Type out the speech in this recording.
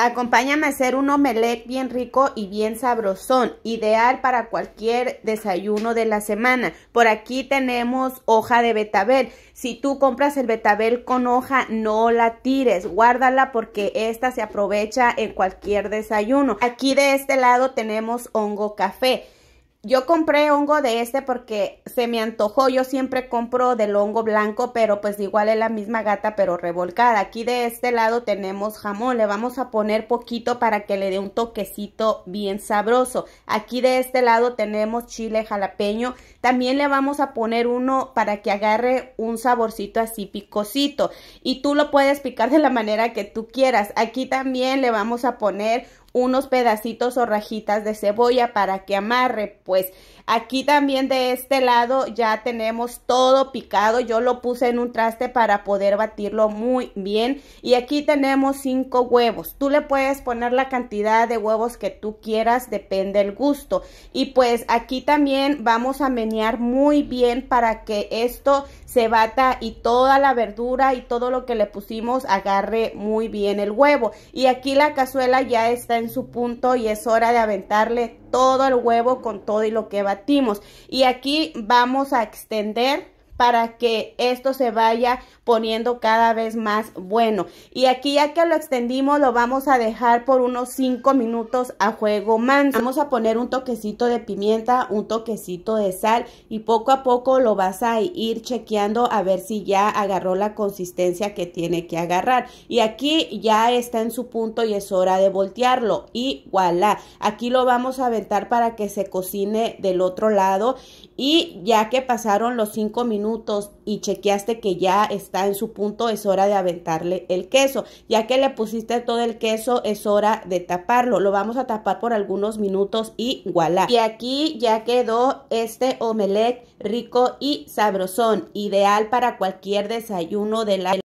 Acompáñame a hacer un omelet bien rico y bien sabrosón, ideal para cualquier desayuno de la semana. Por aquí tenemos hoja de betabel. Si tú compras el betabel con hoja, no la tires, guárdala porque esta se aprovecha en cualquier desayuno. Aquí de este lado tenemos hongo café. Yo compré hongo de este porque se me antojó. Yo siempre compro del hongo blanco, pero pues igual es la misma gata, pero revolcada. Aquí de este lado tenemos jamón. Le vamos a poner poquito para que le dé un toquecito bien sabroso. Aquí de este lado tenemos chile jalapeño. También le vamos a poner uno para que agarre un saborcito así picosito. Y tú lo puedes picar de la manera que tú quieras. Aquí también le vamos a poner unos pedacitos o rajitas de cebolla para que amarre pues aquí también de este lado ya tenemos todo picado yo lo puse en un traste para poder batirlo muy bien y aquí tenemos cinco huevos tú le puedes poner la cantidad de huevos que tú quieras depende el gusto y pues aquí también vamos a menear muy bien para que esto se bata y toda la verdura y todo lo que le pusimos agarre muy bien el huevo y aquí la cazuela ya está en su punto y es hora de aventarle todo el huevo con todo y lo que batimos. Y aquí vamos a extender para que esto se vaya poniendo cada vez más bueno. Y aquí ya que lo extendimos lo vamos a dejar por unos 5 minutos a juego manso. Vamos a poner un toquecito de pimienta, un toquecito de sal y poco a poco lo vas a ir chequeando a ver si ya agarró la consistencia que tiene que agarrar. Y aquí ya está en su punto y es hora de voltearlo. Y voilà, aquí lo vamos a aventar para que se cocine del otro lado y ya que pasaron los 5 minutos y chequeaste que ya está en su punto, es hora de aventarle el queso. Ya que le pusiste todo el queso, es hora de taparlo. Lo vamos a tapar por algunos minutos y voilà. Y aquí ya quedó este omelette rico y sabrosón, ideal para cualquier desayuno del la